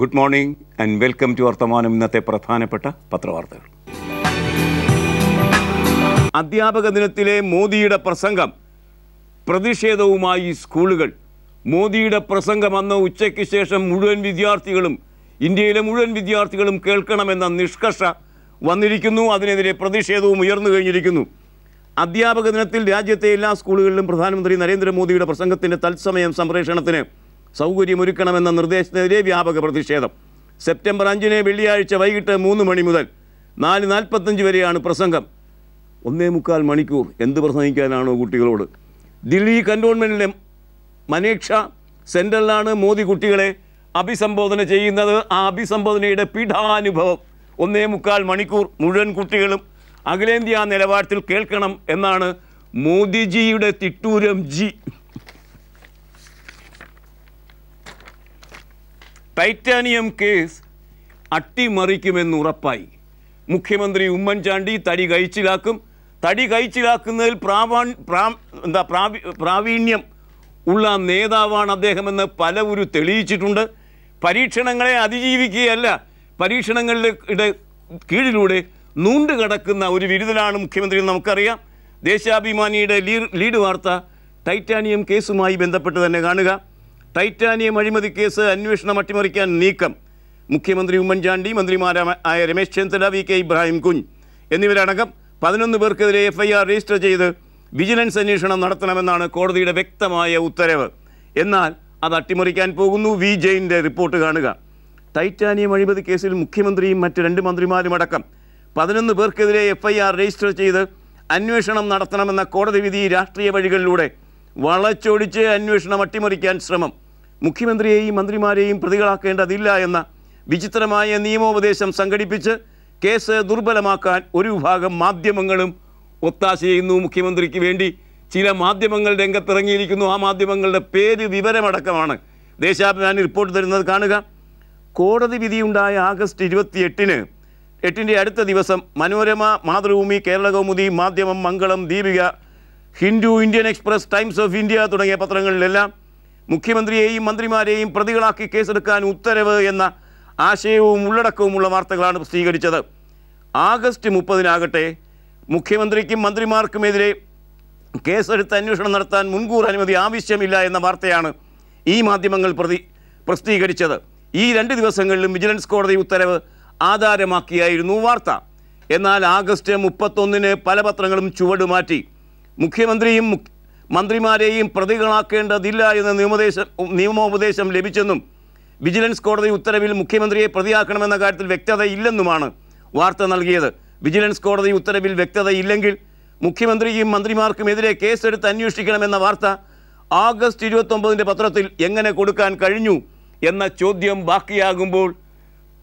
good morning and welcome to Varthamanam ഇന്നത്തെ പ്രധാനപ്പെട്ട പത്രവാർത്തകൾ അധ്യാപക ദിനത്തിലെ മോദിയുടെ പ്രസംഗം പ്രതിഷേധവുമായി സ്കൂളുകൾ മോദിയുടെ പ്രസംഗം അന്ന് ഉച്ചയ്ക്ക് ശേഷം മുഴുവൻ വിദ്യാർത്ഥികളും ഇന്ത്യയിലെ മുഴുവൻ വിദ്യാർത്ഥികളും കേൾക്കണമെന്ന നിഷ്കർഷ വന്നിരിക്കുന്നു അതിനെതിരെ പ്രതിഷേധവും ഉയർന്നു കഴിഞ്ഞിരിക്കുന്നു അധ്യാപക ദിനത്തിൽ രാജ്യത്തെ എല്ലാ സ്കൂളുകളിലും പ്രധാനമന്ത്രി നരേന്ദ്രമോദിയുടെ പ്രസംഗത്തിൻ്റെ തത്സമയം സംപ്രേഷണത്തിന് സൗകര്യമൊരുക്കണമെന്ന നിർദ്ദേശത്തിനെതിരെ വ്യാപക പ്രതിഷേധം സെപ്റ്റംബർ അഞ്ചിന് വെള്ളിയാഴ്ച വൈകിട്ട് മൂന്ന് മണി മുതൽ നാല് നാൽപ്പത്തഞ്ച് വരെയാണ് പ്രസംഗം ഒന്നേ മുക്കാൽ മണിക്കൂർ എന്ത് പ്രസംഗിക്കാനാണോ കുട്ടികളോട് ദില്ലി കൻ്റോൺമെൻറ്റിലെ മനേക്ഷ സെൻട്രലിലാണ് മോദി കുട്ടികളെ അഭിസംബോധന ചെയ്യുന്നത് ആ അഭിസംബോധനയുടെ പീഠാനുഭവം ഒന്നേ മുക്കാൽ മണിക്കൂർ മുഴുവൻ കുട്ടികളും അഖിലേന്ത്യാ നിലവാരത്തിൽ കേൾക്കണം എന്നാണ് മോദിജിയുടെ തിട്ടൂരം ജി ടൈറ്റാനിയം കേസ് അട്ടിമറിക്കുമെന്ന് ഉറപ്പായി മുഖ്യമന്ത്രി ഉമ്മൻചാണ്ടി തടി കഴിച്ചിലാക്കും തടി കഴിച്ചിലാക്കുന്നതിൽ പ്രാവാ പ്രാ എന്താ പ്രാവി പ്രാവീണ്യം ഉള്ള നേതാവാണ് അദ്ദേഹമെന്ന് പലവരു തെളിയിച്ചിട്ടുണ്ട് പരീക്ഷണങ്ങളെ അതിജീവിക്കുകയല്ല പരീക്ഷണങ്ങളുടെ കീഴിലൂടെ കടക്കുന്ന ഒരു വിരുദ്ധനാണ് മുഖ്യമന്ത്രി എന്ന് നമുക്കറിയാം ദേശാഭിമാനിയുടെ ലീഡ് വാർത്ത ടൈറ്റാനിയം കേസുമായി ബന്ധപ്പെട്ട് തന്നെ കാണുക ടൈറ്റാനിയം അഴിമതി കേസ് അന്വേഷണം അട്ടിമറിക്കാൻ നീക്കം മുഖ്യമന്ത്രി ഉമ്മൻചാണ്ടി മന്ത്രിമാരായ രമേശ് ചെന്നിത്തല വി കെ ഇബ്രാഹിം കുഞ്ഞ് എന്നിവരടക്കം പതിനൊന്ന് പേർക്കെതിരെ എഫ്ഐആർ രജിസ്റ്റർ ചെയ്ത് വിജിലൻസ് അന്വേഷണം നടത്തണമെന്നാണ് കോടതിയുടെ വ്യക്തമായ ഉത്തരവ് എന്നാൽ അത് അട്ടിമറിക്കാൻ പോകുന്നു വി ജെയിൻ്റെ റിപ്പോർട്ട് കാണുക ടൈറ്റാനിയം അഴിമതി കേസിൽ മുഖ്യമന്ത്രിയും മറ്റ് രണ്ട് മന്ത്രിമാരും അടക്കം പതിനൊന്ന് പേർക്കെതിരെ എഫ്ഐആർ രജിസ്റ്റർ ചെയ്ത് അന്വേഷണം നടത്തണമെന്ന കോടതി വിധി രാഷ്ട്രീയ വഴികളിലൂടെ വളച്ചൊടിച്ച് അന്വേഷണം അട്ടിമറിക്കാൻ ശ്രമം മുഖ്യമന്ത്രിയെയും മന്ത്രിമാരെയും പ്രതികളാക്കേണ്ടതില്ല എന്ന വിചിത്രമായ നിയമോപദേശം സംഘടിപ്പിച്ച് കേസ് ദുർബലമാക്കാൻ ഒരു വിഭാഗം മാധ്യമങ്ങളും ഒത്താശ ചെയ്യുന്നു മുഖ്യമന്ത്രിക്ക് വേണ്ടി ചില മാധ്യമങ്ങൾ രംഗത്തിറങ്ങിയിരിക്കുന്നു ആ മാധ്യമങ്ങളുടെ പേര് വിവരമടക്കമാണ് ദേശാഭിമാനി റിപ്പോർട്ട് തരുന്നത് കാണുക കോടതി വിധിയുണ്ടായ ആഗസ്റ്റ് ഇരുപത്തിയെട്ടിന് എട്ടിൻ്റെ അടുത്ത ദിവസം Manorama Mathrubhumi Kerala Kaumudi Madhyamam Mangalam Deepika Hindu Indian Express Times of India തുടങ്ങിയ പത്രങ്ങളിലെല്ലാം മുഖ്യമന്ത്രിയെയും മന്ത്രിമാരെയും പ്രതികളാക്കി കേസെടുക്കാൻ ഉത്തരവ് എന്ന ആശയവും ഉള്ളടക്കവുമുള്ള വാർത്തകളാണ് പ്രസിദ്ധീകരിച്ചത് ആഗസ്റ്റ് മുപ്പതിനാകട്ടെ മുഖ്യമന്ത്രിക്കും മന്ത്രിമാർക്കുമെതിരെ കേസെടുത്ത് അന്വേഷണം നടത്താൻ മുൻകൂർ അനുമതി ആവശ്യമില്ല എന്ന വാർത്തയാണ് ഈ മാധ്യമങ്ങൾ പ്രതി പ്രസിദ്ധീകരിച്ചത് ഈ രണ്ട് ദിവസങ്ങളിലും വിജിലൻസ് കോടതി ഉത്തരവ് ആധാരമാക്കിയായിരുന്നു വാർത്ത എന്നാൽ ആഗസ്റ്റ് മുപ്പത്തൊന്നിന് പല പത്രങ്ങളും ചുവടുമാറ്റി മുഖ്യമന്ത്രിയും മന്ത്രിമാരെയും പ്രതികളാക്കേണ്ടതില്ല എന്ന നിയമോപദേശം നിയമോപദേശം ലഭിച്ചെന്നും വിജിലൻസ് കോടതി ഉത്തരവിൽ മുഖ്യമന്ത്രിയെ പ്രതിയാക്കണമെന്ന കാര്യത്തിൽ വ്യക്തതയില്ലെന്നുമാണ് വാർത്ത നൽകിയത് വിജിലൻസ് കോടതി ഉത്തരവിൽ വ്യക്തതയില്ലെങ്കിൽ മുഖ്യമന്ത്രിയും മന്ത്രിമാർക്കുമെതിരെ കേസെടുത്ത് അന്വേഷിക്കണമെന്ന വാർത്ത ആഗസ്റ്റ് ഇരുപത്തൊമ്പതിൻ്റെ പത്രത്തിൽ എങ്ങനെ കൊടുക്കാൻ കഴിഞ്ഞു എന്ന ചോദ്യം ബാക്കിയാകുമ്പോൾ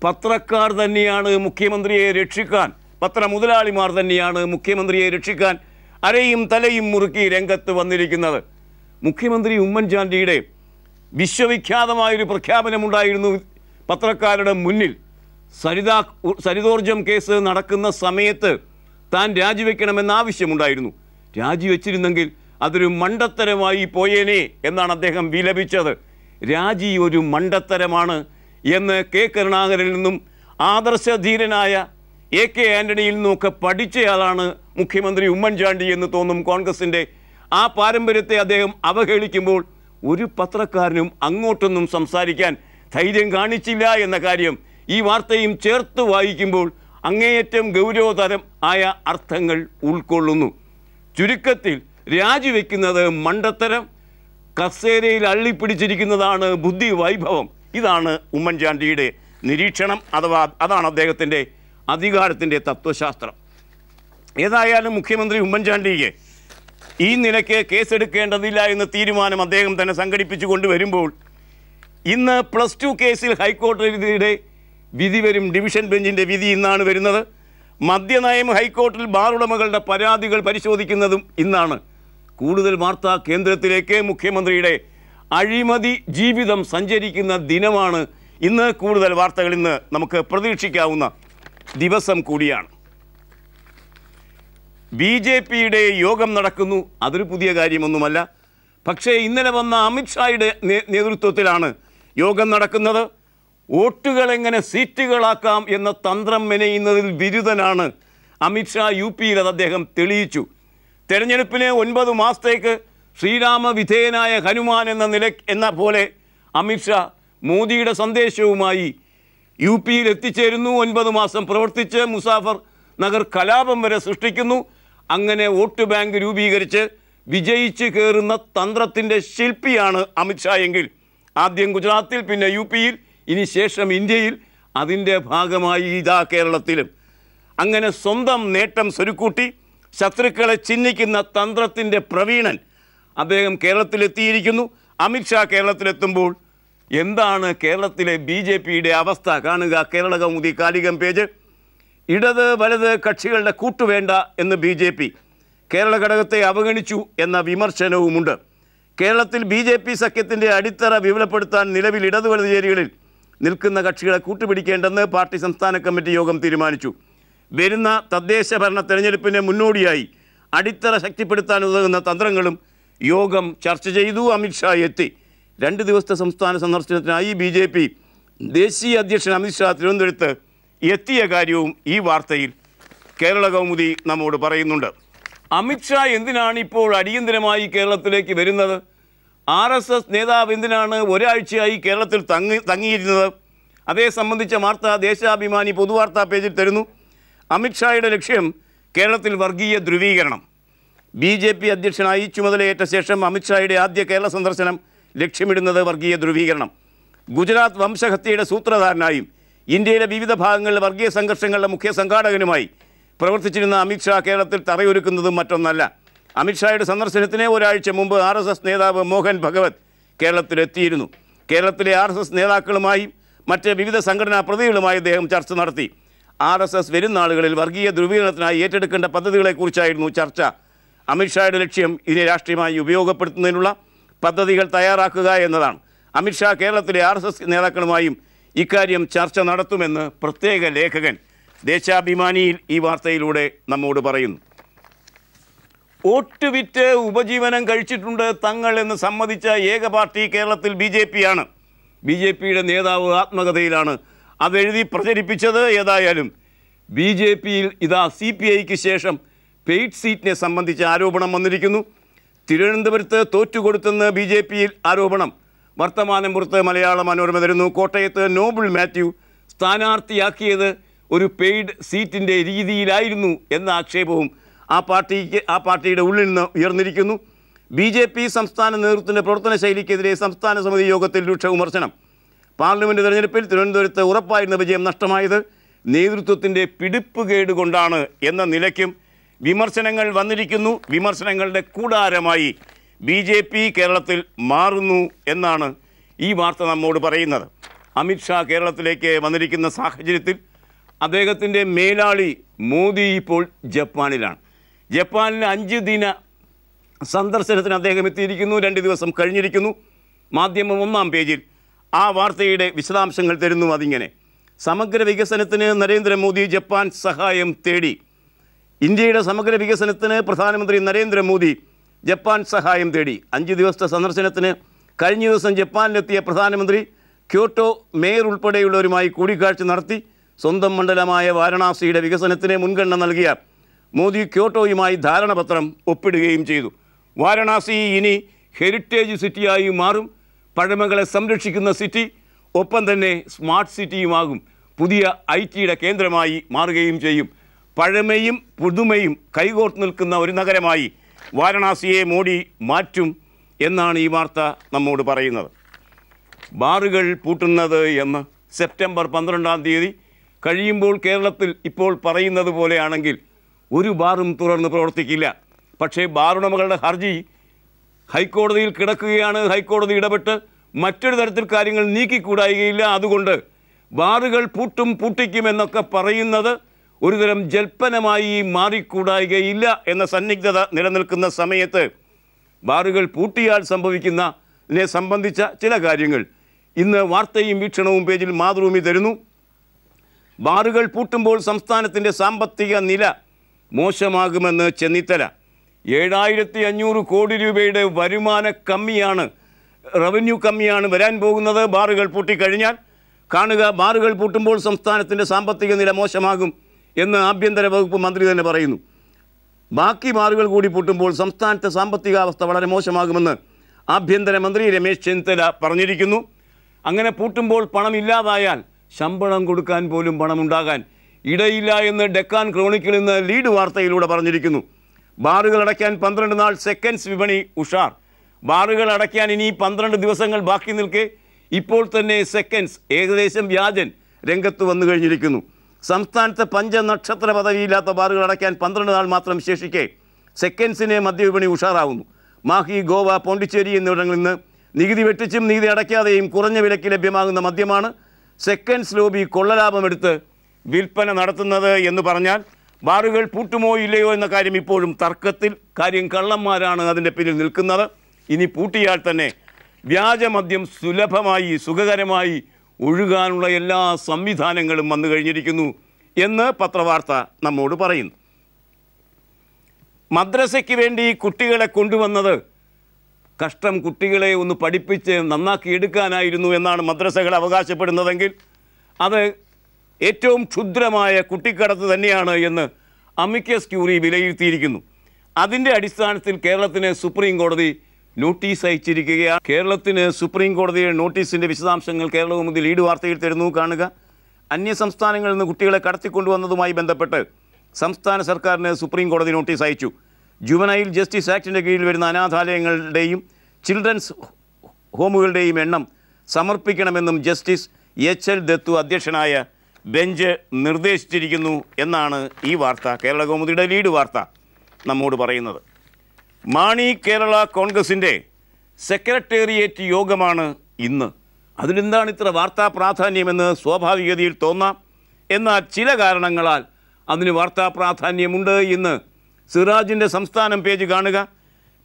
പത്രക്കാർ തന്നെയാണ് മുഖ്യമന്ത്രിയെ രക്ഷിക്കാൻ പത്ര മുതലാളിമാർ തന്നെയാണ് മുഖ്യമന്ത്രിയെ രക്ഷിക്കാൻ അരയും തലയും മുറുക്കി രംഗത്ത് വന്നിരിക്കുന്നത് മുഖ്യമന്ത്രി ഉമ്മൻചാണ്ടിയുടെ വിശ്വവിഖ്യാതമായൊരു പ്രഖ്യാപനമുണ്ടായിരുന്നു പത്രക്കാരുടെ മുന്നിൽ സരിതാ സരിതോർജം കേസ് നടക്കുന്ന സമയത്ത് താൻ രാജിവെക്കണമെന്ന ആവശ്യമുണ്ടായിരുന്നു രാജിവെച്ചിരുന്നെങ്കിൽ അതൊരു മണ്ടത്തരമായി പോയേനെ എന്നാണ് അദ്ദേഹം വിലപിച്ചത് രാജി ഒരു മണ്ടത്തരമാണ് എന്ന് കെ കരുണാകരനിൽ നിന്നും ആദർശധീരനായ എ കെ ആൻ്റണിയിൽ നിന്നൊക്കെ പഠിച്ചയാളാണ് മുഖ്യമന്ത്രി ഉമ്മൻചാണ്ടി എന്ന് തോന്നും കോൺഗ്രസിൻ്റെ ആ പാരമ്പര്യത്തെ അദ്ദേഹം അവഹേളിക്കുമ്പോൾ ഒരു പത്രക്കാരനും അങ്ങോട്ടൊന്നും സംസാരിക്കാൻ ധൈര്യം കാണിച്ചില്ല എന്ന കാര്യം ഈ വാർത്തയും ചേർത്ത് വായിക്കുമ്പോൾ അങ്ങേയറ്റം ഗൗരവതരം ആയ അർത്ഥങ്ങൾ ഉൾക്കൊള്ളുന്നു ചുരുക്കത്തിൽ രാജിവെക്കുന്നത് മണ്ടത്തരം കസേരയിൽ അള്ളിപ്പിടിച്ചിരിക്കുന്നതാണ് ബുദ്ധി വൈഭവം ഇതാണ് ഉമ്മൻചാണ്ടിയുടെ നിരീക്ഷണം അഥവാ അതാണ് അദ്ദേഹത്തിൻ്റെ അധികാരത്തിൻ്റെ തത്വശാസ്ത്രം ഏതായാലും മുഖ്യമന്ത്രി ഉമ്മൻചാണ്ടിക്ക് ഈ നിലയ്ക്ക് കേസെടുക്കേണ്ടതില്ല എന്ന തീരുമാനം അദ്ദേഹം തന്നെ സംഘടിപ്പിച്ചു കൊണ്ടുവരുമ്പോൾ ഇന്ന് പ്ലസ് ടു കേസിൽ ഹൈക്കോടതിയുടെ വിധി വരും ഡിവിഷൻ ബെഞ്ചിൻ്റെ വിധി ഇന്നാണ് വരുന്നത് മദ്യനയം ഹൈക്കോർട്ടിൽ ബാറുടമകളുടെ പരാതികൾ പരിശോധിക്കുന്നതും ഇന്നാണ് കൂടുതൽ വാർത്താ കേന്ദ്രത്തിലേക്ക് മുഖ്യമന്ത്രിയുടെ അഴിമതി ജീവിതം സഞ്ചരിക്കുന്ന ദിനമാണ് ഇന്ന് കൂടുതൽ വാർത്തകൾ ഇന്ന് നമുക്ക് പ്രതീക്ഷിക്കാവുന്ന ദിവസം കൂടിയാണ് ബി ജെ പിയുടെ യോഗം നടക്കുന്നു അതൊരു പുതിയ കാര്യമൊന്നുമല്ല പക്ഷേ ഇന്നലെ വന്ന അമിത്ഷായുടെ നേതൃത്വത്തിലാണ് യോഗം നടക്കുന്നത് വോട്ടുകൾ എങ്ങനെ സീറ്റുകളാക്കാം എന്ന തന്ത്രം മെനയുന്നതിൽ ബിരുദനാണ് അമിത്ഷാ യു പിയിൽ അത് അദ്ദേഹം തെളിയിച്ചു തെരഞ്ഞെടുപ്പിന് ഒൻപത് മാസത്തേക്ക് ശ്രീരാമ ഹനുമാൻ എന്ന നില എന്ന പോലെ അമിത്ഷാ മോദിയുടെ സന്ദേശവുമായി യു പിയിൽ എത്തിച്ചേരുന്നു ഒൻപത് മാസം പ്രവർത്തിച്ച് മുസാഫർ നഗർ കലാപം വരെ സൃഷ്ടിക്കുന്നു അങ്ങനെ വോട്ട് ബാങ്ക് രൂപീകരിച്ച് വിജയിച്ച് കയറുന്ന തന്ത്രത്തിൻ്റെ ശില്പിയാണ് അമിത്ഷാ എങ്കിൽ ആദ്യം ഗുജറാത്തിൽ പിന്നെ യു പിയിൽ ഇനി ശേഷം ഇന്ത്യയിൽ അതിൻ്റെ ഭാഗമായി ഇതാ കേരളത്തിലും അങ്ങനെ സ്വന്തം നേട്ടം സ്വരുക്കൂട്ടി ശത്രുക്കളെ ചിഹ്നിക്കുന്ന തന്ത്രത്തിൻ്റെ പ്രവീണൻ അദ്ദേഹം കേരളത്തിലെത്തിയിരിക്കുന്നു അമിത്ഷാ കേരളത്തിലെത്തുമ്പോൾ എന്താണ് കേരളത്തിലെ ബി ജെ പിയുടെ അവസ്ഥ കാണുക കേരള കാലികം പേജ് ഇടത് വലത് കക്ഷികളുടെ കൂട്ടുവേണ്ട എന്ന് ബി ജെ പി കേരള ഘടകത്തെ അവഗണിച്ചു എന്ന വിമർശനവുമുണ്ട് കേരളത്തിൽ ബി ജെ പി സഖ്യത്തിൻ്റെ അടിത്തറ വിപുലപ്പെടുത്താൻ നിലവിൽ ഇടത് വലത് ചേരികളിൽ നിൽക്കുന്ന കക്ഷികളെ കൂട്ടുപിടിക്കേണ്ടെന്ന് പാർട്ടി സംസ്ഥാന കമ്മിറ്റി യോഗം തീരുമാനിച്ചു വരുന്ന തദ്ദേശ ഭരണ തെരഞ്ഞെടുപ്പിന് മുന്നോടിയായി അടിത്തറ ശക്തിപ്പെടുത്താൻ ഉതകുന്ന തന്ത്രങ്ങളും യോഗം ചർച്ച ചെയ്തു അമിത്ഷാ എത്തി രണ്ട് ദിവസത്തെ സംസ്ഥാന സന്ദർശനത്തിനായി ബി ജെ പി ദേശീയ അധ്യക്ഷൻ അമിത്ഷാ തിരുവനന്തപുരത്ത് എത്തിയ കാര്യവും ഈ വാർത്തയിൽ കേരള കൗമുദി നമ്മോട് പറയുന്നുണ്ട് അമിത്ഷാ എന്തിനാണ് ഇപ്പോൾ അടിയന്തരമായി കേരളത്തിലേക്ക് വരുന്നത് ആർ എസ് എസ് നേതാവ് എന്തിനാണ് ഒരാഴ്ചയായി കേരളത്തിൽ തങ്ങി തങ്ങിയിരുന്നത് അതേ സംബന്ധിച്ച വാർത്ത ദേശാഭിമാനി പൊതുവാർത്താ പേജിൽ തരുന്നു അമിത്ഷായുടെ ലക്ഷ്യം കേരളത്തിൽ വർഗീയ ധ്രുവീകരണം ബി ജെ പി അധ്യക്ഷനായി ചുമതലയേറ്റ ശേഷം അമിത്ഷായുടെ ആദ്യ കേരള സന്ദർശനം ലക്ഷ്യമിടുന്നത് വർഗീയ ധ്രുവീകരണം ഗുജറാത്ത് വംശഹത്യയുടെ സൂത്രധാരനായും ഇന്ത്യയിലെ വിവിധ ഭാഗങ്ങളിലെ വർഗീയ സംഘർഷങ്ങളുടെ മുഖ്യ സംഘാടകനുമായി പ്രവർത്തിച്ചിരുന്ന അമിത്ഷാ കേരളത്തിൽ തറയൊരുക്കുന്നതും മറ്റൊന്നല്ല അമിത്ഷായുടെ സന്ദർശനത്തിന് ഒരാഴ്ച മുമ്പ് ആർ എസ് എസ് നേതാവ് മോഹൻ ഭഗവത് കേരളത്തിലെത്തിയിരുന്നു കേരളത്തിലെ ആർ എസ് എസ് നേതാക്കളുമായും മറ്റ് വിവിധ സംഘടനാ പ്രതികളുമായി അദ്ദേഹം ചർച്ച നടത്തി ആർ എസ് എസ് വരും നാളുകളിൽ വർഗീയ ധ്രുവീകരണത്തിനായി ഏറ്റെടുക്കേണ്ട പദ്ധതികളെക്കുറിച്ചായിരുന്നു ചർച്ച അമിത്ഷായുടെ ലക്ഷ്യം ഇതിനെ രാഷ്ട്രീയമായി ഉപയോഗപ്പെടുത്തുന്നതിനുള്ള പദ്ധതികൾ തയ്യാറാക്കുക എന്നതാണ് അമിത്ഷാ കേരളത്തിലെ ആർ എസ് എസ് നേതാക്കളുമായും ഇക്കാര്യം ചർച്ച നടത്തുമെന്ന് പ്രത്യേക ലേഖകൻ ദേശാഭിമാനിയിൽ ഈ വാർത്തയിലൂടെ നമ്മോട് പറയുന്നു വോട്ട് വിറ്റ് ഉപജീവനം കഴിച്ചിട്ടുണ്ട് തങ്ങൾ എന്ന് സമ്മതിച്ച ഏക പാർട്ടി കേരളത്തിൽ ബി ജെ പിയാണ് ബി ജെ പിയുടെ നേതാവ് ആത്മകഥയിലാണ് അതെഴുതി പ്രചരിപ്പിച്ചത് ഏതായാലും ബി ജെ പിയിൽ ഇതാ സി പി ഐക്ക് ശേഷം പെയ്ഡ് സീറ്റിനെ സംബന്ധിച്ച ആരോപണം വന്നിരിക്കുന്നു തിരുവനന്തപുരത്ത് തോറ്റുകൊടുത്തെന്ന് ബി ജെ പിയിൽ ആരോപണം വർത്തമാനം പുറത്ത് മലയാള മനോരമ തരുന്നു കോട്ടയത്ത് നോബിൾ മാത്യു സ്ഥാനാർത്ഥിയാക്കിയത് ഒരു പെയ്ഡ് സീറ്റിൻ്റെ രീതിയിലായിരുന്നു എന്ന ആക്ഷേപവും ആ പാർട്ടിക്ക് ആ പാർട്ടിയുടെ ഉള്ളിൽ നിന്ന് ഉയർന്നിരിക്കുന്നു ബി ജെ പി സംസ്ഥാന നേതൃത്വത്തിൻ്റെ പ്രവർത്തന ശൈലിക്കെതിരെ സംസ്ഥാന സമിതി യോഗത്തിൽ രൂക്ഷ വിമർശനം പാർലമെൻറ്റ് തെരഞ്ഞെടുപ്പിൽ തിരുവനന്തപുരത്ത് ഉറപ്പായിരുന്ന വിജയം നഷ്ടമായത് നേതൃത്വത്തിൻ്റെ പിടിപ്പ് കൊണ്ടാണ് എന്ന നിലയ്ക്കും വിമർശനങ്ങൾ വന്നിരിക്കുന്നു വിമർശനങ്ങളുടെ കൂടാരമായി ബി ജെ പി കേരളത്തിൽ മാറുന്നു എന്നാണ് ഈ വാർത്ത നമ്മോട് പറയുന്നത് അമിത്ഷാ കേരളത്തിലേക്ക് വന്നിരിക്കുന്ന സാഹചര്യത്തിൽ അദ്ദേഹത്തിൻ്റെ മേലാളി മോദി ഇപ്പോൾ ജപ്പാനിലാണ് ജപ്പാനിലെ അഞ്ച് ദിന സന്ദർശനത്തിന് അദ്ദേഹം എത്തിയിരിക്കുന്നു രണ്ട് ദിവസം കഴിഞ്ഞിരിക്കുന്നു മാധ്യമം ഒന്നാം പേജിൽ ആ വാർത്തയുടെ വിശദാംശങ്ങൾ തരുന്നു അതിങ്ങനെ സമഗ്ര വികസനത്തിന് നരേന്ദ്രമോദി ജപ്പാൻ സഹായം തേടി ഇന്ത്യയുടെ സമഗ്ര വികസനത്തിന് പ്രധാനമന്ത്രി നരേന്ദ്രമോദി ജപ്പാൻ സഹായം തേടി അഞ്ച് ദിവസത്തെ സന്ദർശനത്തിന് കഴിഞ്ഞ ദിവസം ജപ്പാനിലെത്തിയ പ്രധാനമന്ത്രി ക്യോട്ടോ മേയർ ഉൾപ്പെടെയുള്ളവരുമായി കൂടിക്കാഴ്ച നടത്തി സ്വന്തം മണ്ഡലമായ വാരണാസിയുടെ വികസനത്തിന് മുൻഗണന നൽകിയ മോദി ക്യോട്ടോയുമായി ധാരണാപത്രം ഒപ്പിടുകയും ചെയ്തു വാരണാസി ഇനി ഹെറിറ്റേജ് സിറ്റിയായി മാറും പഴമകളെ സംരക്ഷിക്കുന്ന സിറ്റി ഒപ്പം തന്നെ സ്മാർട്ട് സിറ്റിയുമാകും പുതിയ ഐ ടിയുടെ കേന്ദ്രമായി മാറുകയും ചെയ്യും പഴമയും പുതുമയും കൈകോർത്ത് നിൽക്കുന്ന ഒരു നഗരമായി വാരണാസിയെ മോഡി മാറ്റും എന്നാണ് ഈ വാർത്ത നമ്മോട് പറയുന്നത് ബാറുകൾ പൂട്ടുന്നത് എന്ന് സെപ്റ്റംബർ പന്ത്രണ്ടാം തീയതി കഴിയുമ്പോൾ കേരളത്തിൽ ഇപ്പോൾ പറയുന്നത് പോലെയാണെങ്കിൽ ഒരു ബാറും തുറന്ന് പ്രവർത്തിക്കില്ല പക്ഷേ ബാറുടമകളുടെ ഹർജി ഹൈക്കോടതിയിൽ കിടക്കുകയാണ് ഹൈക്കോടതി ഇടപെട്ട് മറ്റൊരു തരത്തിൽ കാര്യങ്ങൾ നീക്കിക്കൂടായികയില്ല അതുകൊണ്ട് ബാറുകൾ പൂട്ടും പൂട്ടിക്കും എന്നൊക്കെ പറയുന്നത് ഒരുതരം ജൽപ്പനമായി മാറിക്കൂടായികയില്ല എന്ന സന്നിഗ്ധത നിലനിൽക്കുന്ന സമയത്ത് ബാറുകൾ പൂട്ടിയാൽ സംഭവിക്കുന്നതിനെ സംബന്ധിച്ച ചില കാര്യങ്ങൾ ഇന്ന് വാർത്തയും വീക്ഷണവും പേജിൽ മാതൃഭൂമി തരുന്നു ബാറുകൾ പൂട്ടുമ്പോൾ സംസ്ഥാനത്തിൻ്റെ സാമ്പത്തിക നില മോശമാകുമെന്ന് ചെന്നിത്തല ഏഴായിരത്തി അഞ്ഞൂറ് കോടി രൂപയുടെ വരുമാന കമ്മിയാണ് റവന്യൂ കമ്മിയാണ് വരാൻ പോകുന്നത് ബാറുകൾ പൂട്ടിക്കഴിഞ്ഞാൽ കാണുക ബാറുകൾ പൂട്ടുമ്പോൾ സംസ്ഥാനത്തിൻ്റെ സാമ്പത്തിക നില മോശമാകും എന്ന് ആഭ്യന്തര വകുപ്പ് മന്ത്രി തന്നെ പറയുന്നു ബാക്കി മാറുകൾ കൂടി പൂട്ടുമ്പോൾ സംസ്ഥാനത്തെ സാമ്പത്തികാവസ്ഥ വളരെ മോശമാകുമെന്ന് ആഭ്യന്തരമന്ത്രി രമേശ് ചെന്നിത്തല പറഞ്ഞിരിക്കുന്നു അങ്ങനെ പൂട്ടുമ്പോൾ പണം ഇല്ലാതായാൽ ശമ്പളം കൊടുക്കാൻ പോലും പണമുണ്ടാകാൻ ഇടയില്ല എന്ന് ഡെക്കാൻ ക്രോണിക്കിൽ നിന്ന് ലീഡ് വാർത്തയിലൂടെ പറഞ്ഞിരിക്കുന്നു ബാറുകൾ അടയ്ക്കാൻ പന്ത്രണ്ട് നാൾ സെക്കൻഡ്സ് വിപണി ഉഷാർ ബാറുകൾ അടയ്ക്കാൻ ഇനി പന്ത്രണ്ട് ദിവസങ്ങൾ ബാക്കി നിൽക്കെ ഇപ്പോൾ തന്നെ സെക്കൻഡ്സ് ഏകദേശം വ്യാജൻ രംഗത്ത് വന്നു കഴിഞ്ഞിരിക്കുന്നു സംസ്ഥാനത്ത് പഞ്ചനക്ഷത്ര പദവിയില്ലാത്ത ബാറുകൾ അടയ്ക്കാൻ പന്ത്രണ്ട് നാൾ മാത്രം ശേഷിക്കെ സെക്കൻഡ്സിനെ മദ്യവിപണി ഉഷാറാവുന്നു മാഹി ഗോവ പോണ്ടിച്ചേരി എന്നിവിടങ്ങളിൽ നിന്ന് നികുതി വെട്ടിച്ചും നികുതി അടയ്ക്കാതെയും കുറഞ്ഞ വിലയ്ക്ക് ലഭ്യമാകുന്ന മദ്യമാണ് സെക്കൻഡ്സ് ലോബി കൊള്ളലാഭമെടുത്ത് വിൽപ്പന നടത്തുന്നത് എന്ന് പറഞ്ഞാൽ ബാറുകൾ പൂട്ടുമോ ഇല്ലയോ എന്ന കാര്യം ഇപ്പോഴും തർക്കത്തിൽ കാര്യം കള്ളന്മാരാണ് അതിൻ്റെ പിന്നിൽ നിൽക്കുന്നത് ഇനി പൂട്ടിയാൽ തന്നെ വ്യാജമദ്യം സുലഭമായി സുഖകരമായി ഒഴുകാനുള്ള എല്ലാ സംവിധാനങ്ങളും വന്നു കഴിഞ്ഞിരിക്കുന്നു എന്ന് പത്രവാർത്ത നമ്മോട് പറയുന്നു മദ്രസയ്ക്ക് വേണ്ടി കുട്ടികളെ കൊണ്ടുവന്നത് കഷ്ടം കുട്ടികളെ ഒന്ന് പഠിപ്പിച്ച് നന്നാക്കി എടുക്കാനായിരുന്നു എന്നാണ് മദ്രസകൾ അവകാശപ്പെടുന്നതെങ്കിൽ അത് ഏറ്റവും ക്ഷുദ്രമായ കുട്ടിക്കടത്ത് തന്നെയാണ് എന്ന് അമിക്കസ് ക്യൂറി വിലയിരുത്തിയിരിക്കുന്നു അതിൻ്റെ അടിസ്ഥാനത്തിൽ കേരളത്തിന് സുപ്രീം കോടതി നോട്ടീസ് അയച്ചിരിക്കുകയാണ് കേരളത്തിന് സുപ്രീം കോടതിയുടെ നോട്ടീസിൻ്റെ വിശദാംശങ്ങൾ കേരളവും മുതൽ ലീഡ് വാർത്തയിൽ തരുന്നു കാണുക അന്യ സംസ്ഥാനങ്ങളിൽ നിന്ന് കുട്ടികളെ കടത്തിക്കൊണ്ടുവന്നതുമായി ബന്ധപ്പെട്ട് സംസ്ഥാന സർക്കാരിന് സുപ്രീം കോടതി നോട്ടീസ് അയച്ചു ജുവനൈൽ ജസ്റ്റിസ് ആക്ടിൻ്റെ കീഴിൽ വരുന്ന അനാഥാലയങ്ങളുടെയും ചിൽഡ്രൻസ് ഹോമുകളുടെയും എണ്ണം സമർപ്പിക്കണമെന്നും ജസ്റ്റിസ് എച്ച് എൽ ദത്തു അധ്യക്ഷനായ ബെഞ്ച് നിർദ്ദേശിച്ചിരിക്കുന്നു എന്നാണ് ഈ വാർത്ത കേരള കൗമുദിയുടെ ലീഡ് വാർത്ത നമ്മോട് പറയുന്നത് മാണി കേരള കോൺഗ്രസിൻ്റെ സെക്രട്ടേറിയേറ്റ് യോഗമാണ് ഇന്ന് അതിനെന്താണ് ഇത്ര വാർത്താ പ്രാധാന്യമെന്ന് സ്വാഭാവികതയിൽ തോന്നാം എന്നാൽ ചില കാരണങ്ങളാൽ അതിന് വാർത്താ പ്രാധാന്യമുണ്ട് ഇന്ന് സിറാജിൻ്റെ സംസ്ഥാനം പേജ് കാണുക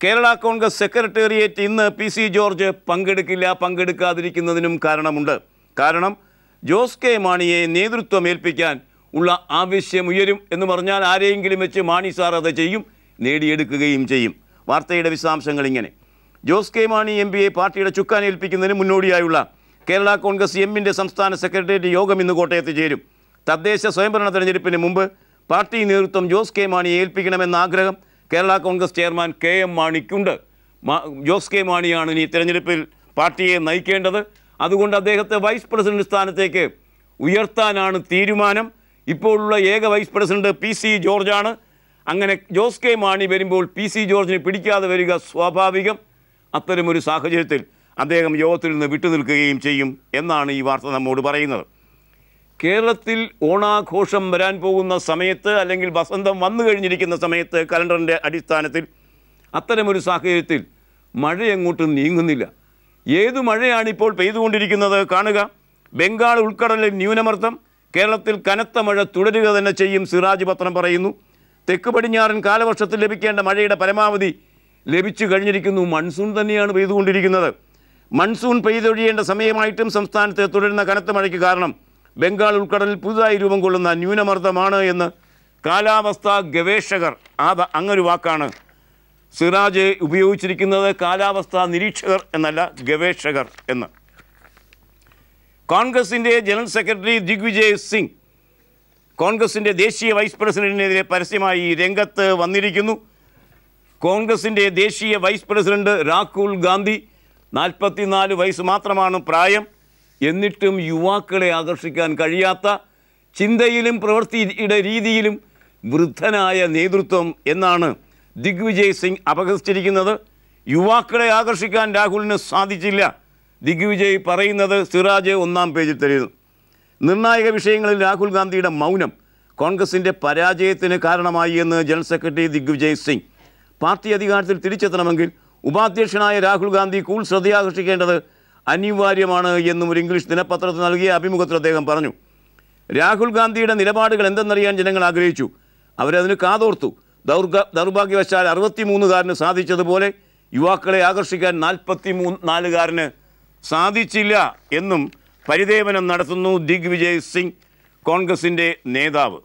കേരള കോൺഗ്രസ് സെക്രട്ടേറിയറ്റ് ഇന്ന് പി സി ജോർജ് പങ്കെടുക്കില്ല പങ്കെടുക്കാതിരിക്കുന്നതിനും കാരണമുണ്ട് കാരണം ജോസ് കെ മാണിയെ നേതൃത്വം ഏൽപ്പിക്കാൻ ഉള്ള ആവശ്യം ഉയരും എന്ന് പറഞ്ഞാൽ ആരെയെങ്കിലും വെച്ച് മാണി സാർ അത് ചെയ്യും നേടിയെടുക്കുകയും ചെയ്യും വാർത്തയുടെ വിശദാംശങ്ങൾ ഇങ്ങനെ ജോസ് കെ മാണി എം പിയെ പാർട്ടിയുടെ ചുക്കാൻ ഏൽപ്പിക്കുന്നതിന് മുന്നോടിയായുള്ള കേരള കോൺഗ്രസ് എമ്മിൻ്റെ സംസ്ഥാന സെക്രട്ടേറിയറ്റ് യോഗം ഇന്ന് കോട്ടയത്ത് ചേരും തദ്ദേശ സ്വയംഭരണ തെരഞ്ഞെടുപ്പിന് മുമ്പ് പാർട്ടി നേതൃത്വം ജോസ് കെ മാണിയെ ഏൽപ്പിക്കണമെന്ന ആഗ്രഹം Kerala Congress chairman K M മാണിക്കുണ്ട് ജോസ് കെ മാണിയാണ് ഇനി തെരഞ്ഞെടുപ്പിൽ പാർട്ടിയെ നയിക്കേണ്ടത് അതുകൊണ്ട് അദ്ദേഹത്തെ വൈസ് പ്രസിഡന്റ് സ്ഥാനത്തേക്ക് ഉയർത്താനാണ് തീരുമാനം ഇപ്പോഴുള്ള ഏക വൈസ് പ്രസിഡന്റ് പി സി ജോർജാണ് അങ്ങനെ ജോസ് കെ മാണി വരുമ്പോൾ പി സി ജോർജിനെ പിടിക്കാതെ വരിക സ്വാഭാവികം അത്തരമൊരു സാഹചര്യത്തിൽ അദ്ദേഹം യോഗത്തിൽ നിന്ന് വിട്ടുനിൽക്കുകയും ചെയ്യും എന്നാണ് ഈ വാർത്ത നമ്മോട് പറയുന്നത് കേരളത്തിൽ ഓണാഘോഷം വരാൻ പോകുന്ന സമയത്ത് അല്ലെങ്കിൽ വസന്തം വന്നു കഴിഞ്ഞിരിക്കുന്ന സമയത്ത് കലണ്ടറിൻ്റെ അടിസ്ഥാനത്തിൽ അത്തരമൊരു സാഹചര്യത്തിൽ മഴ നീങ്ങുന്നില്ല ഏത് മഴയാണ് ഇപ്പോൾ പെയ്തുകൊണ്ടിരിക്കുന്നത് കാണുക ബംഗാൾ ഉൾക്കടലിൽ ന്യൂനമർദ്ദം കേരളത്തിൽ കനത്ത മഴ തുടരുക തന്നെ ചെയ്യും സിറാജ് പത്രം പറയുന്നു തെക്ക് പടിഞ്ഞാറൻ കാലവർഷത്തിൽ ലഭിക്കേണ്ട മഴയുടെ പരമാവധി ലഭിച്ചു കഴിഞ്ഞിരിക്കുന്നു മൺസൂൺ തന്നെയാണ് പെയ്തുകൊണ്ടിരിക്കുന്നത് മൺസൂൺ പെയ്തൊഴിയേണ്ട സമയമായിട്ടും സംസ്ഥാനത്ത് തുടരുന്ന കനത്ത മഴയ്ക്ക് കാരണം ബംഗാൾ ഉൾക്കടലിൽ പുതുതായി രൂപം കൊള്ളുന്ന ന്യൂനമർദ്ദമാണ് എന്ന് കാലാവസ്ഥാ ഗവേഷകർ ആ അങ്ങൊരു വാക്കാണ് സിറാജ് ഉപയോഗിച്ചിരിക്കുന്നത് കാലാവസ്ഥാ നിരീക്ഷകർ എന്നല്ല ഗവേഷകർ എന്ന് കോൺഗ്രസിൻ്റെ ജനറൽ സെക്രട്ടറി ദിഗ്വിജയ് സിംഗ് കോൺഗ്രസിൻ്റെ ദേശീയ വൈസ് പ്രസിഡന്റിനെതിരെ പരസ്യമായി രംഗത്ത് വന്നിരിക്കുന്നു കോൺഗ്രസിൻ്റെ ദേശീയ വൈസ് പ്രസിഡന്റ് രാഹുൽ ഗാന്ധി നാൽപ്പത്തിനാല് വയസ്സ് മാത്രമാണ് പ്രായം എന്നിട്ടും യുവാക്കളെ ആകർഷിക്കാൻ കഴിയാത്ത ചിന്തയിലും പ്രവൃത്തിയുടെ രീതിയിലും വൃദ്ധനായ നേതൃത്വം എന്നാണ് ദിഗ്വിജയ് സിംഗ് അപഹസിച്ചിരിക്കുന്നത് യുവാക്കളെ ആകർഷിക്കാൻ രാഹുലിന് സാധിച്ചില്ല ദിഗ്വിജയ് പറയുന്നത് സിറാജ് ഒന്നാം പേജിൽ തരുന്നു നിർണായക വിഷയങ്ങളിൽ രാഹുൽ ഗാന്ധിയുടെ മൗനം കോൺഗ്രസിൻ്റെ പരാജയത്തിന് കാരണമായി എന്ന് general secretary Digvijay Singh party അധികാരത്തിൽ തിരിച്ചെത്തണമെങ്കിൽ ഉപാധ്യക്ഷനായ രാഹുൽ ഗാന്ധി കൂൾ ശ്രദ്ധയാകർഷിക്കേണ്ടത് അനിവാര്യമാണ് എന്നും ഒരു ഇംഗ്ലീഷ് ദിനപത്രത്തിൽ നൽകിയ അഭിമുഖത്തിൽ അദ്ദേഹം പറഞ്ഞു രാഹുൽ ഗാന്ധിയുടെ നിലപാടുകൾ എന്തെന്നറിയാൻ ജനങ്ങൾ ആഗ്രഹിച്ചു അവരതിന് കാതോർത്തു ദൗർഗ ദൗർഭാഗ്യവശാൽ അറുപത്തിമൂന്നുകാരന് സാധിച്ചതുപോലെ യുവാക്കളെ ആകർഷിക്കാൻ നാൽപ്പത്തി മൂന്ന് നാലുകാരന് സാധിച്ചില്ല എന്നും പരിദേവനം നടത്തുന്നു ദിഗ്വിജയ് സിംഗ് കോൺഗ്രസിൻ്റെ നേതാവ്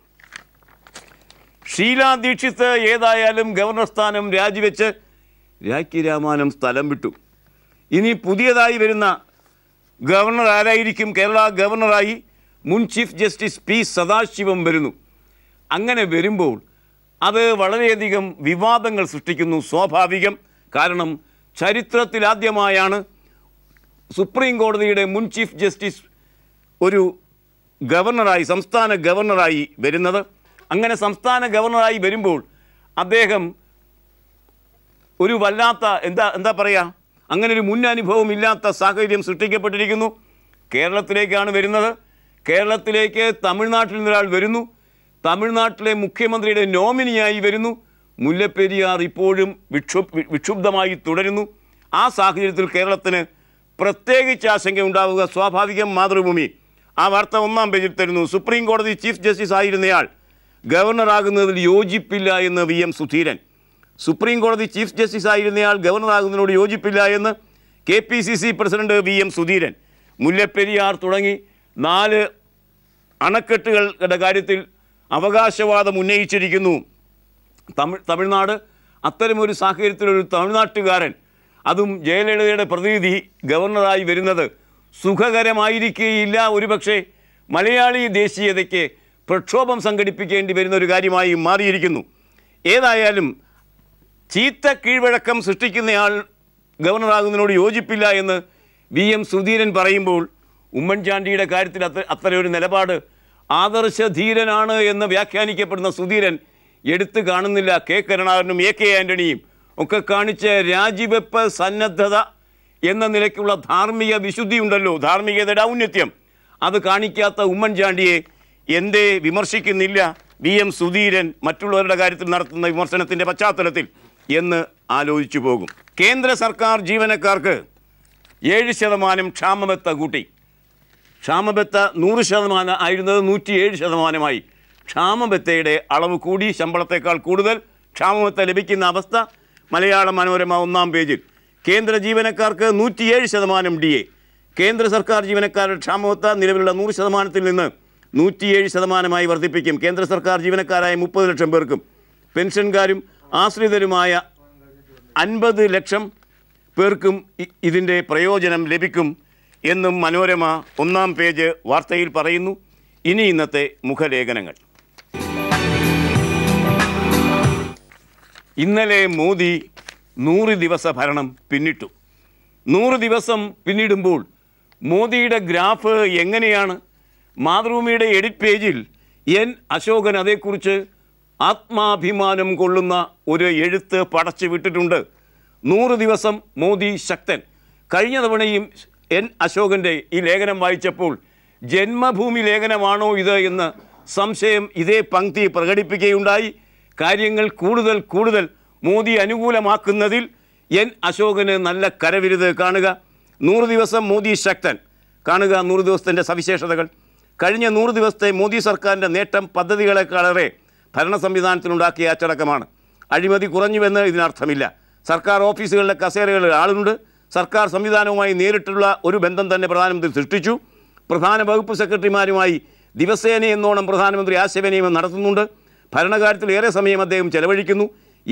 ഷീല ദീക്ഷിത് ഏതായാലും ഗവർണർ സ്ഥാനം രാജിവെച്ച് രാഖി രാമാനം സ്ഥലം വിട്ടു ഇനി പുതിയതായി വരുന്ന ഗവർണർ ആരായിരിക്കും കേരള ഗവർണറായി മുൻ ചീഫ് ജസ്റ്റിസ് പി സദാശിവം വരുന്നു അങ്ങനെ വരുമ്പോൾ അത് വളരെയധികം വിവാദങ്ങൾ സൃഷ്ടിക്കുന്നു സ്വാഭാവികം കാരണം ചരിത്രത്തിലാദ്യമായാണ് സുപ്രീം കോടതിയുടെ മുൻ ചീഫ് ജസ്റ്റിസ് ഒരു ഗവർണറായി സംസ്ഥാന ഗവർണറായി വരുന്നത് അങ്ങനെ സംസ്ഥാന ഗവർണറായി വരുമ്പോൾ അദ്ദേഹം ഒരു വല്ലാത്ത എന്താ എന്താ പറയുക അങ്ങനെ ഒരു മുന്നനുഭവം ഇല്ലാത്ത സാഹചര്യം സൃഷ്ടിക്കപ്പെട്ടിരിക്കുന്നു കേരളത്തിലേക്കാണ് വരുന്നത് കേരളത്തിലേക്ക് തമിഴ്നാട്ടിൽ നിന്നൊരാൾ വരുന്നു തമിഴ്നാട്ടിലെ മുഖ്യമന്ത്രിയുടെ നോമിനിയായി വരുന്നു മുല്ലപ്പെരിയാർ ഇപ്പോഴും വിക്ഷുബ് വിക്ഷുബ്ധമായി തുടരുന്നു ആ സാഹചര്യത്തിൽ കേരളത്തിന് പ്രത്യേകിച്ച് ആശങ്ക ഉണ്ടാവുക സ്വാഭാവികം മാതൃഭൂമി ആ വാർത്ത ഒന്നാം പേജിൽ തരുന്നു സുപ്രീം കോടതി ചീഫ് ജസ്റ്റിസ് ആയിരുന്നയാൾ ഗവർണറാകുന്നതിൽ യോജിപ്പില്ല എന്ന് വി എം സുധീരൻ സുപ്രീം കോടതി ചീഫ് ജസ്റ്റിസ് ആയിരുന്നയാൾ ഗവർണറാകുന്നതിനോട് യോജിപ്പില്ല എന്ന് K P C C president V M Sudheeran Mullaperiyar തുടങ്ങി നാല് അണക്കെട്ടുകളുടെ കാര്യത്തിൽ അവകാശവാദം ഉന്നയിച്ചിരിക്കുന്നു തമിഴ് തമിഴ്നാട് അത്തരമൊരു സാഹചര്യത്തിലൊരു തമിഴ്നാട്ടുകാരൻ അതും ജയലളിതയുടെ പ്രതിനിധി ഗവർണറായി വരുന്നത് സുഖകരമായിരിക്കുകയില്ല ഒരുപക്ഷെ മലയാളി ദേശീയതയ്ക്ക് പ്രക്ഷോഭം സംഘടിപ്പിക്കേണ്ടി വരുന്ന ഒരു കാര്യമായി മാറിയിരിക്കുന്നു ഏതായാലും ചീത്ത കീഴ്വഴക്കം സൃഷ്ടിക്കുന്നയാൾ ഗവർണറാകുന്നതിനോട് യോജിപ്പില്ല എന്ന് വി എം സുധീരൻ പറയുമ്പോൾ ഉമ്മൻചാണ്ടിയുടെ കാര്യത്തിൽ അത്ര അത്തരമൊരു നിലപാട് ആദർശധീരനാണ് എന്ന് വ്യാഖ്യാനിക്കപ്പെടുന്ന സുധീരൻ എടുത്തു കാണുന്നില്ല കെ കരുണാകരനും എ കെ ആൻ്റണിയും ഒക്കെ കാണിച്ച് രാജിവെപ്പ് സന്നദ്ധത എന്ന നിലയ്ക്കുള്ള ധാർമ്മിക വിശുദ്ധി ഉണ്ടല്ലോ ധാർമ്മികതയുടെ ഔന്നത്യം അത് കാണിക്കാത്ത ഉമ്മൻചാണ്ടിയെ എന്തേ വിമർശിക്കുന്നില്ല വി എം സുധീരൻ മറ്റുള്ളവരുടെ കാര്യത്തിൽ നടത്തുന്ന വിമർശനത്തിൻ്റെ പശ്ചാത്തലത്തിൽ എന്ന് ആലോചിച്ചു പോകും കേന്ദ്ര സർക്കാർ ജീവനക്കാർക്ക് ഏഴ് ശതമാനം ക്ഷാമബത്ത കൂട്ടി ക്ഷാമബത്ത നൂറ് ശതമാനം ആയിരുന്നത് നൂറ്റിയേഴ് ശതമാനമായി ക്ഷാമബത്തയുടെ അളവ് കൂടി ശമ്പളത്തേക്കാൾ കൂടുതൽ ക്ഷാമബത്ത ലഭിക്കുന്ന അവസ്ഥ മലയാള മനോരമ ഒന്നാം പേജിൽ കേന്ദ്ര ജീവനക്കാർക്ക് നൂറ്റിയേഴ് ശതമാനം ഡി എ കേന്ദ്ര സർക്കാർ ജീവനക്കാരുടെ ക്ഷാമബത്ത നിലവിലുള്ള നൂറ് ശതമാനത്തിൽ നിന്ന് നൂറ്റിയേഴ് ശതമാനമായി വർദ്ധിപ്പിക്കും കേന്ദ്ര സർക്കാർ ജീവനക്കാരായ മുപ്പത് ലക്ഷം പേർക്കും പെൻഷൻകാരും ആശ്രിതരുമായ അൻപത് ലക്ഷം പേർക്കും ഇതിൻ്റെ പ്രയോജനം ലഭിക്കും എന്നും മനോരമ ഒന്നാം പേജ് വാർത്തയിൽ പറയുന്നു ഇനി ഇന്നത്തെ മുഖലേഖനങ്ങൾ ഇന്നലെ മോദി നൂറ് ദിവസ ഭരണം പിന്നിട്ടു നൂറ് ദിവസം പിന്നിടുമ്പോൾ മോദിയുടെ ഗ്രാഫ് എങ്ങനെയാണ് മാതൃഭൂമിയുടെ എഡിറ്റ് പേജിൽ എൻ അശോകൻ അതേക്കുറിച്ച് ആത്മാഭിമാനം കൊള്ളുന്ന ഒരു എഴുത്ത് പടച്ചു വിട്ടിട്ടുണ്ട് നൂറ് ദിവസം മോദി ശക്തൻ കഴിഞ്ഞ തവണയും എൻ അശോകൻ്റെ ഈ ലേഖനം വായിച്ചപ്പോൾ ജന്മഭൂമി ലേഖനമാണോ ഇത് എന്ന് സംശയം ഇതേ പങ്ക്തി പ്രകടിപ്പിക്കുകയുണ്ടായി കാര്യങ്ങൾ കൂടുതൽ കൂടുതൽ മോദി അനുകൂലമാക്കുന്നതിൽ എൻ അശോകന് നല്ല കരവിരുത് കാണുക നൂറ് ദിവസം മോദി ശക്തൻ കാണുക നൂറ് ദിവസത്തിൻ്റെ സവിശേഷതകൾ കഴിഞ്ഞ നൂറ് ദിവസത്തെ മോദി സർക്കാരിൻ്റെ നേട്ടം പദ്ധതികളെക്കാളേറെ ഭരണ സംവിധാനത്തിനുണ്ടാക്കിയ അച്ചടക്കമാണ് അഴിമതി കുറഞ്ഞുവെന്ന് ഇതിനർത്ഥമില്ല സർക്കാർ ഓഫീസുകളിലെ കസേരകളിൽ ആളുണ്ട് സർക്കാർ സംവിധാനവുമായി നേരിട്ടുള്ള ഒരു ബന്ധം തന്നെ പ്രധാനമന്ത്രി സൃഷ്ടിച്ചു പ്രധാന വകുപ്പ് സെക്രട്ടറിമാരുമായി ദിവസേന എന്നോണം പ്രധാനമന്ത്രി ആശയവിനിമയം നടത്തുന്നുണ്ട് ഭരണകാര്യത്തിൽ ഏറെ സമയം അദ്ദേഹം ചെലവഴിക്കുന്നു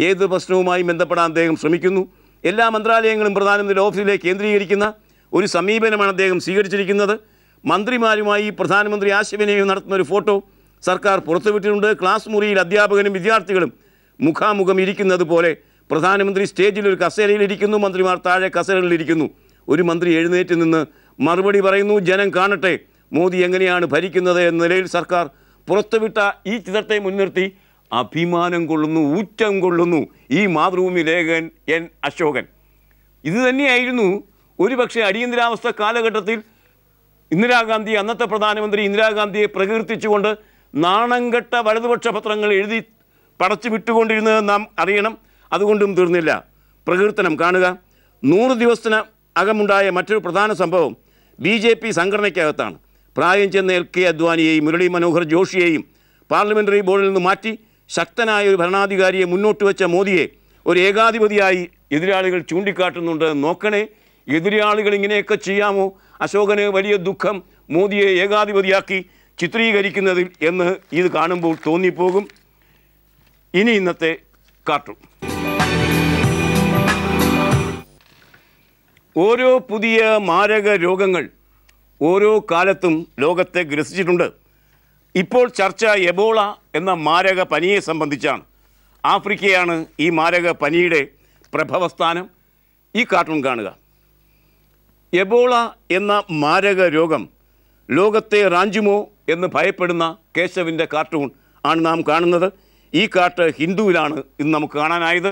ഏത് പ്രശ്നവുമായി ബന്ധപ്പെടാൻ അദ്ദേഹം ശ്രമിക്കുന്നു എല്ലാ മന്ത്രാലയങ്ങളും പ്രധാനമന്ത്രിയുടെ ഓഫീസിലേക്ക് കേന്ദ്രീകരിക്കുന്ന ഒരു സമീപനമാണ് അദ്ദേഹം സ്വീകരിച്ചിരിക്കുന്നത് മന്ത്രിമാരുമായി പ്രധാനമന്ത്രി ആശയവിനിമയം നടത്തുന്ന ഒരു ഫോട്ടോ സർക്കാർ പുറത്തുവിട്ടിട്ടുണ്ട് ക്ലാസ് മുറിയിൽ അധ്യാപകനും വിദ്യാർത്ഥികളും മുഖാമുഖം ഇരിക്കുന്നത് പോലെ പ്രധാനമന്ത്രി സ്റ്റേജിൽ ഒരു കസേരയിലിരിക്കുന്നു മന്ത്രിമാർ താഴെ കസേരകളിലിരിക്കുന്നു ഒരു മന്ത്രി എഴുന്നേറ്റ് നിന്ന് മറുപടി പറയുന്നു ജനം കാണട്ടെ മോദി എങ്ങനെയാണ് ഭരിക്കുന്നത് എന്ന നിലയിൽ സർക്കാർ പുറത്തുവിട്ട ഈ ചിത്രത്തെ മുൻനിർത്തി അഭിമാനം കൊള്ളുന്നു ഊറ്റം കൊള്ളുന്നു ഈ മാതൃഭൂമി ലേഖകൻ എൻ അശോകൻ ഇത് തന്നെയായിരുന്നു ഒരുപക്ഷെ അടിയന്തരാവസ്ഥ കാലഘട്ടത്തിൽ ഇന്ദിരാഗാന്ധി അന്നത്തെ പ്രധാനമന്ത്രി ഇന്ദിരാഗാന്ധിയെ പ്രകീർത്തിച്ചുകൊണ്ട് നാണംകെട്ട വലതുപക്ഷ പത്രങ്ങൾ എഴുതി പടച്ചു വിട്ടുകൊണ്ടിരുന്നത് നാം അറിയണം അതുകൊണ്ടും തീർന്നില്ല പ്രകീർത്തനം കാണുക നൂറ് ദിവസത്തിന് അകമുണ്ടായ മറ്റൊരു പ്രധാന സംഭവം ബി ജെ പി സംഘടനയ്ക്കകത്താണ് പ്രായം ചെന്ന എൽ കെ അദ്വാനിയെയും മുരളി മനോഹർ ജോഷിയെയും പാർലമെൻ്ററി ബോർഡിൽ നിന്ന് മാറ്റി ശക്തനായ ഒരു ഭരണാധികാരിയെ മുന്നോട്ട് വെച്ച മോദിയെ ഒരു ഏകാധിപതിയായി എതിരാളികൾ ചൂണ്ടിക്കാട്ടുന്നുണ്ട് നോക്കണേ എതിരാളികൾ ഇങ്ങനെയൊക്കെ ചെയ്യാമോ അശോകന് വലിയ ദുഃഖം മോദിയെ ഏകാധിപതിയാക്കി ചിത്രീകരിക്കുന്നതിൽ എന്ന് ഇത് കാണുമ്പോൾ തോന്നിപ്പോകും ഇനി ഇന്നത്തെ കാർട്ടൂൺ ഓരോ പുതിയ മാരക രോഗങ്ങൾ ഓരോ കാലത്തും ലോകത്തെ ഗ്രസിച്ചിട്ടുണ്ട് ഇപ്പോൾ ചർച്ച എബോള എന്ന മാരക പനിയെ സംബന്ധിച്ചാണ് ആഫ്രിക്കയാണ് ഈ മാരക പനിയുടെ പ്രഭവസ്ഥാനം ഈ കാർട്ടൂൺ കാണുക എബോള എന്ന മാരക രോഗം ലോകത്തെ റാഞ്ചുമോ എന്ന് ഭയപ്പെടുന്ന കേശവിൻ്റെ കാർട്ടൂൺ ആണ് നാം കാണുന്നത് ഈ കാട്ട് ഹിന്ദുവിലാണ് ഇന്ന് നമുക്ക് കാണാനായത്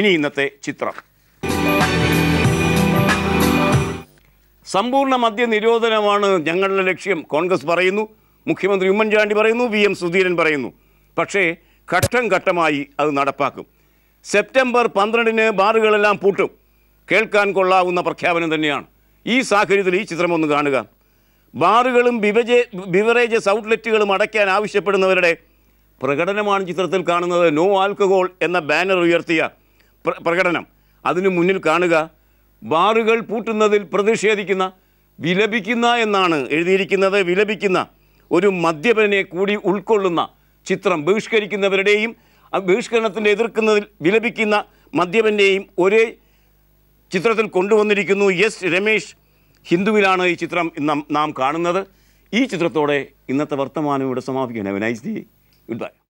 ഇനി ഇന്നത്തെ ചിത്രം സമ്പൂർണ്ണ മദ്യ നിരോധനമാണ് ഞങ്ങളുടെ ലക്ഷ്യം കോൺഗ്രസ് പറയുന്നു മുഖ്യമന്ത്രി ഉമ്മൻചാണ്ടി പറയുന്നു വി എം സുധീരൻ പറയുന്നു പക്ഷേ ഘട്ടം ഘട്ടമായി അത് നടപ്പാക്കും സെപ്റ്റംബർ പന്ത്രണ്ടിന് ബാറുകളെല്ലാം പൂട്ടും കേൾക്കാൻ കൊള്ളാവുന്ന പ്രഖ്യാപനം തന്നെയാണ് ഈ സാഹചര്യത്തിൽ ഈ ചിത്രം ഒന്ന് കാണുക ബാറുകളും ബിവജേ ബിവറേജസ് ഔട്ട്ലെറ്റുകളും അടയ്ക്കാൻ ആവശ്യപ്പെടുന്നവരുടെ പ്രകടനമാണ് ചിത്രത്തിൽ കാണുന്നത് നോ ആൽക്കഹോൾ എന്ന ബാനർ ഉയർത്തിയ പ്രകടനം അതിനു മുന്നിൽ കാണുക ബാറുകൾ പൂട്ടുന്നതിൽ പ്രതിഷേധിക്കുന്ന വിലപിക്കുന്ന എന്നാണ് എഴുതിയിരിക്കുന്നത് വിലപിക്കുന്ന ഒരു മദ്യപനെ കൂടി ഉൾക്കൊള്ളുന്ന ചിത്രം ബഹിഷ്കരിക്കുന്നവരുടെയും ബഹിഷ്കരണത്തിൻ്റെ എതിർക്കുന്നതിൽ വിലപിക്കുന്ന മദ്യപൻ്റെയും ഒരേ ചിത്രത്തിൽ കൊണ്ടുവന്നിരിക്കുന്നു എസ് രമേഷ് ഹിന്ദുവിലാണ് ഈ ചിത്രം നാം കാണുന്നത് ഈ ചിത്രത്തോടെ ഇന്നത്തെ വർത്തമാനം ഇവിടെ സമാപിക്കുകയാണ് നൈസ് ഡി ഗുഡ് ബൈ